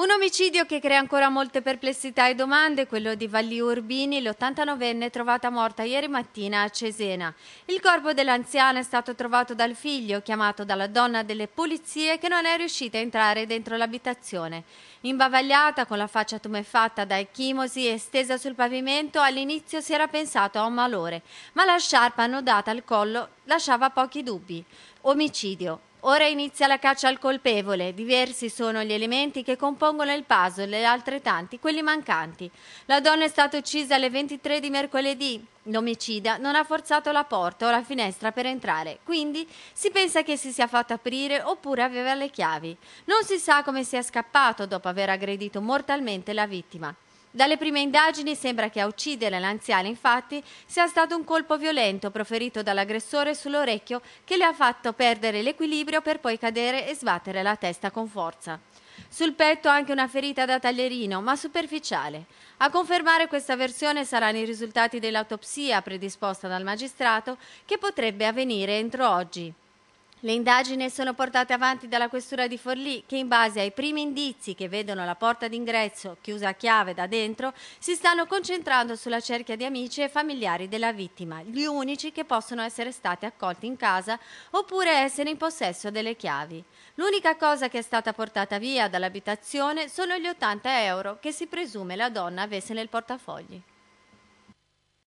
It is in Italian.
Un omicidio che crea ancora molte perplessità e domande quello di Valli Urbini, l'89enne trovata morta ieri mattina a Cesena. Il corpo dell'anziana è stato trovato dal figlio, chiamato dalla donna delle pulizie, che non è riuscita a entrare dentro l'abitazione. Imbavagliata, con la faccia tumefatta da chimosi e stesa sul pavimento, all'inizio si era pensato a un malore, ma la sciarpa annodata al collo lasciava pochi dubbi. Omicidio. Ora inizia la caccia al colpevole, diversi sono gli elementi che compongono il puzzle e altrettanti quelli mancanti. La donna è stata uccisa alle 23 di mercoledì. L'omicida non ha forzato la porta o la finestra per entrare, quindi si pensa che si sia fatto aprire oppure aveva le chiavi. Non si sa come sia scappato dopo aver aggredito mortalmente la vittima. Dalle prime indagini sembra che a uccidere l'anziana infatti sia stato un colpo violento proferito dall'aggressore sull'orecchio che le ha fatto perdere l'equilibrio per poi cadere e sbattere la testa con forza. Sul petto anche una ferita da taglierino, ma superficiale. A confermare questa versione saranno i risultati dell'autopsia predisposta dal magistrato che potrebbe avvenire entro oggi. Le indagini sono portate avanti dalla Questura di Forlì che in base ai primi indizi che vedono la porta d'ingresso chiusa a chiave da dentro si stanno concentrando sulla cerchia di amici e familiari della vittima, gli unici che possono essere stati accolti in casa oppure essere in possesso delle chiavi. L'unica cosa che è stata portata via dall'abitazione sono gli 80 euro che si presume la donna avesse nel portafogli.